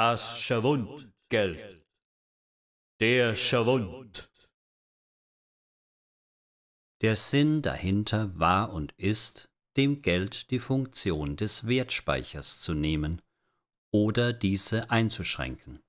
das Schwundgeld, der Schwund. Der Sinn dahinter war und ist, dem Geld die Funktion des Wertspeichers zu nehmen oder diese einzuschränken.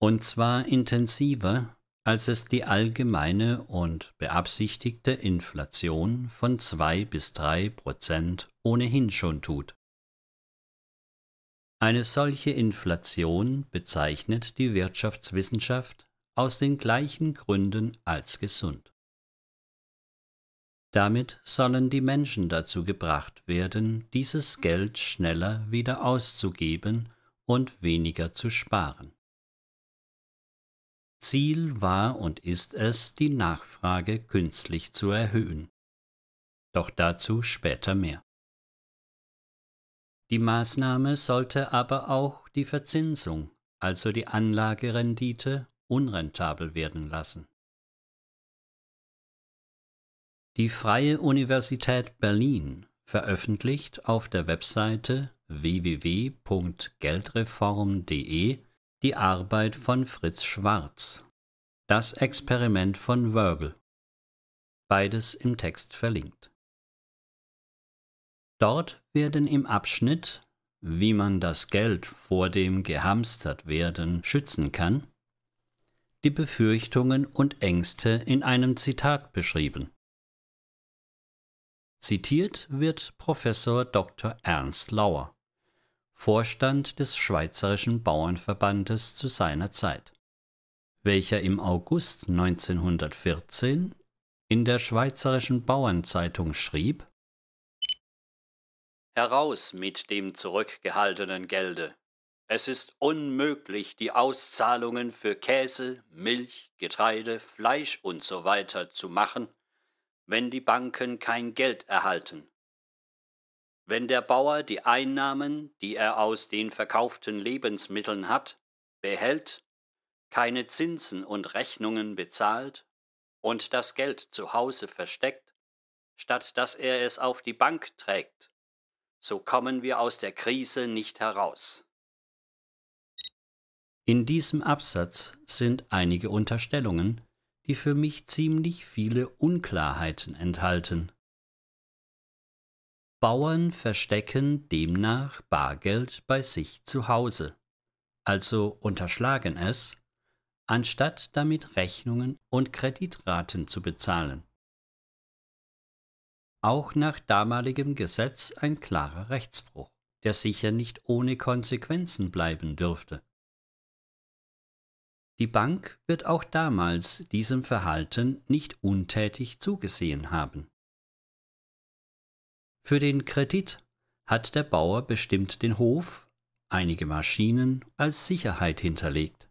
Und zwar intensiver, als es die allgemeine und beabsichtigte Inflation von 2 bis 3 Prozent ohnehin schon tut. Eine solche Inflation bezeichnet die Wirtschaftswissenschaft aus den gleichen Gründen als gesund. Damit sollen die Menschen dazu gebracht werden, dieses Geld schneller wieder auszugeben und weniger zu sparen. Ziel war und ist es, die Nachfrage künstlich zu erhöhen. Doch dazu später mehr. Die Maßnahme sollte aber auch die Verzinsung, also die Anlagerendite, unrentabel werden lassen. Die Freie Universität Berlin veröffentlicht auf der Webseite www.geldreform.de die Arbeit von Fritz Schwarz, das Experiment von Wörgl. Beides im Text verlinkt. Dort werden im Abschnitt wie man das Geld vor dem Gehamstertwerden schützen kann, die Befürchtungen und Ängste in einem Zitat beschrieben. Zitiert wird Professor Dr. Ernst Lauer, Vorstand des Schweizerischen Bauernverbandes zu seiner Zeit, welcher im August 1914 in der Schweizerischen Bauernzeitung schrieb, Heraus mit dem zurückgehaltenen Gelde. Es ist unmöglich, die Auszahlungen für Käse, Milch, Getreide, Fleisch usw. So zu machen, wenn die Banken kein Geld erhalten. Wenn der Bauer die Einnahmen, die er aus den verkauften Lebensmitteln hat, behält, keine Zinsen und Rechnungen bezahlt und das Geld zu Hause versteckt, statt dass er es auf die Bank trägt, so kommen wir aus der Krise nicht heraus. In diesem Absatz sind einige Unterstellungen, die für mich ziemlich viele Unklarheiten enthalten. Bauern verstecken demnach Bargeld bei sich zu Hause, also unterschlagen es, anstatt damit Rechnungen und Kreditraten zu bezahlen auch nach damaligem Gesetz ein klarer Rechtsbruch, der sicher nicht ohne Konsequenzen bleiben dürfte. Die Bank wird auch damals diesem Verhalten nicht untätig zugesehen haben. Für den Kredit hat der Bauer bestimmt den Hof, einige Maschinen als Sicherheit hinterlegt.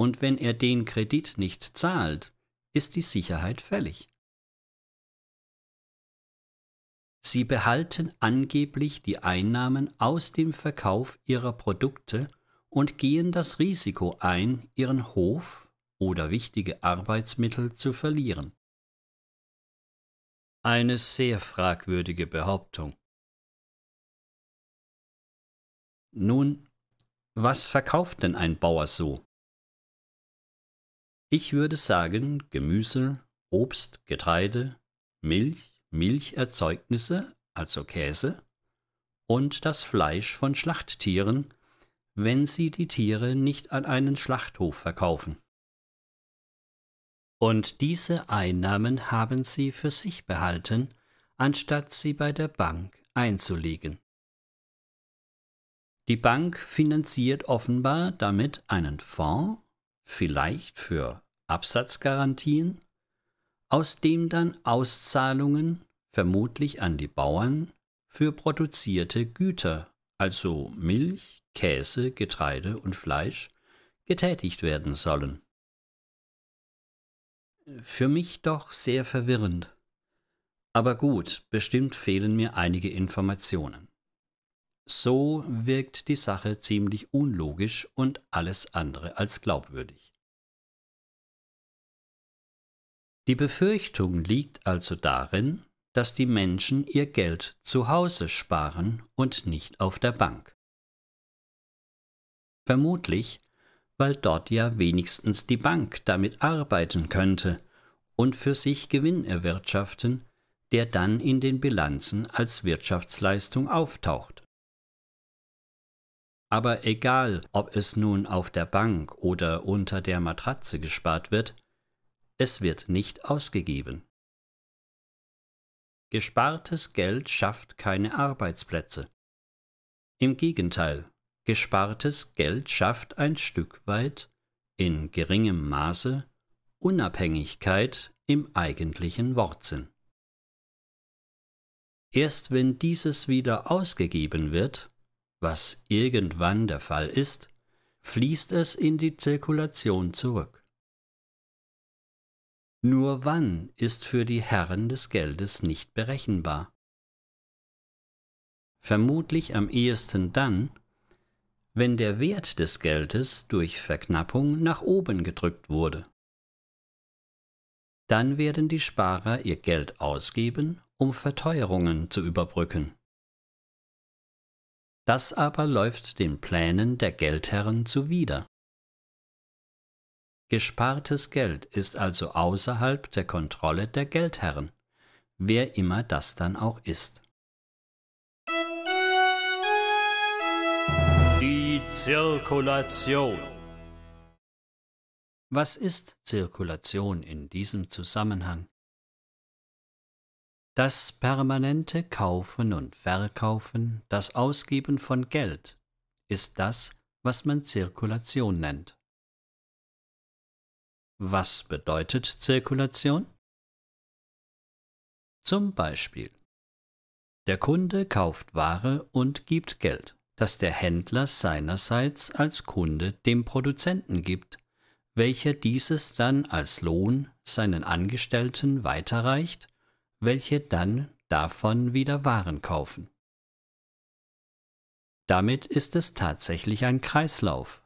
Und wenn er den Kredit nicht zahlt, ist die Sicherheit fällig. Sie behalten angeblich die Einnahmen aus dem Verkauf ihrer Produkte und gehen das Risiko ein, ihren Hof oder wichtige Arbeitsmittel zu verlieren. Eine sehr fragwürdige Behauptung. Nun, was verkauft denn ein Bauer so? Ich würde sagen Gemüse, Obst, Getreide, Milch, Milcherzeugnisse, also Käse, und das Fleisch von Schlachttieren, wenn sie die Tiere nicht an einen Schlachthof verkaufen. Und diese Einnahmen haben sie für sich behalten, anstatt sie bei der Bank einzulegen. Die Bank finanziert offenbar damit einen Fonds, vielleicht für Absatzgarantien, aus dem dann Auszahlungen vermutlich an die Bauern, für produzierte Güter, also Milch, Käse, Getreide und Fleisch, getätigt werden sollen. Für mich doch sehr verwirrend. Aber gut, bestimmt fehlen mir einige Informationen. So wirkt die Sache ziemlich unlogisch und alles andere als glaubwürdig. Die Befürchtung liegt also darin, dass die Menschen ihr Geld zu Hause sparen und nicht auf der Bank. Vermutlich, weil dort ja wenigstens die Bank damit arbeiten könnte und für sich Gewinn erwirtschaften, der dann in den Bilanzen als Wirtschaftsleistung auftaucht. Aber egal, ob es nun auf der Bank oder unter der Matratze gespart wird, es wird nicht ausgegeben. Gespartes Geld schafft keine Arbeitsplätze. Im Gegenteil, gespartes Geld schafft ein Stück weit, in geringem Maße, Unabhängigkeit im eigentlichen Wortsinn. Erst wenn dieses wieder ausgegeben wird, was irgendwann der Fall ist, fließt es in die Zirkulation zurück. Nur wann ist für die Herren des Geldes nicht berechenbar? Vermutlich am ehesten dann, wenn der Wert des Geldes durch Verknappung nach oben gedrückt wurde. Dann werden die Sparer ihr Geld ausgeben, um Verteuerungen zu überbrücken. Das aber läuft den Plänen der Geldherren zuwider. Gespartes Geld ist also außerhalb der Kontrolle der Geldherren, wer immer das dann auch ist. Die Zirkulation Was ist Zirkulation in diesem Zusammenhang? Das permanente Kaufen und Verkaufen, das Ausgeben von Geld, ist das, was man Zirkulation nennt. Was bedeutet Zirkulation? Zum Beispiel der Kunde kauft Ware und gibt Geld, das der Händler seinerseits als Kunde dem Produzenten gibt, welcher dieses dann als Lohn seinen Angestellten weiterreicht, welche dann davon wieder Waren kaufen. Damit ist es tatsächlich ein Kreislauf,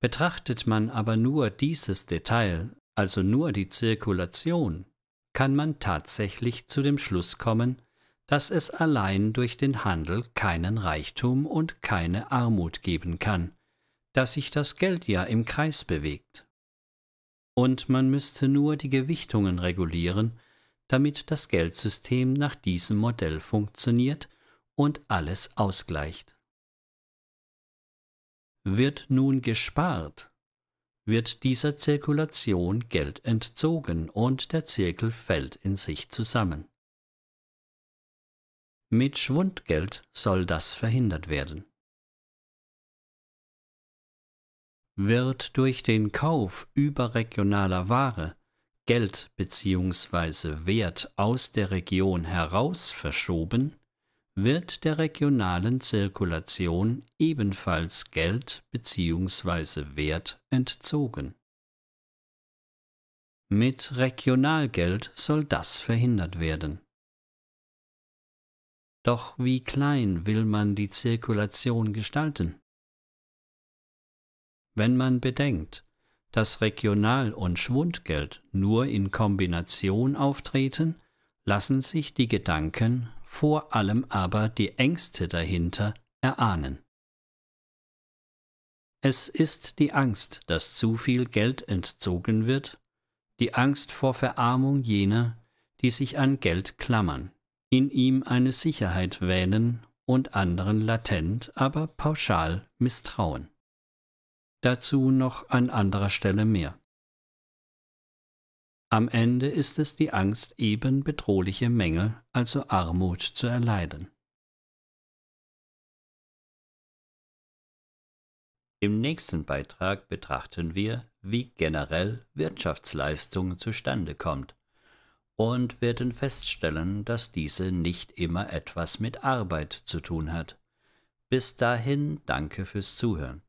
Betrachtet man aber nur dieses Detail, also nur die Zirkulation, kann man tatsächlich zu dem Schluss kommen, dass es allein durch den Handel keinen Reichtum und keine Armut geben kann, dass sich das Geld ja im Kreis bewegt. Und man müsste nur die Gewichtungen regulieren, damit das Geldsystem nach diesem Modell funktioniert und alles ausgleicht. Wird nun gespart, wird dieser Zirkulation Geld entzogen und der Zirkel fällt in sich zusammen. Mit Schwundgeld soll das verhindert werden. Wird durch den Kauf überregionaler Ware Geld bzw. Wert aus der Region heraus verschoben, wird der regionalen Zirkulation ebenfalls Geld bzw. Wert entzogen. Mit Regionalgeld soll das verhindert werden. Doch wie klein will man die Zirkulation gestalten? Wenn man bedenkt, dass Regional- und Schwundgeld nur in Kombination auftreten, lassen sich die Gedanken vor allem aber die Ängste dahinter erahnen. Es ist die Angst, dass zu viel Geld entzogen wird, die Angst vor Verarmung jener, die sich an Geld klammern, in ihm eine Sicherheit wähnen und anderen latent, aber pauschal misstrauen. Dazu noch an anderer Stelle mehr. Am Ende ist es die Angst, eben bedrohliche Mängel, also Armut, zu erleiden. Im nächsten Beitrag betrachten wir, wie generell Wirtschaftsleistung zustande kommt und werden feststellen, dass diese nicht immer etwas mit Arbeit zu tun hat. Bis dahin danke fürs Zuhören.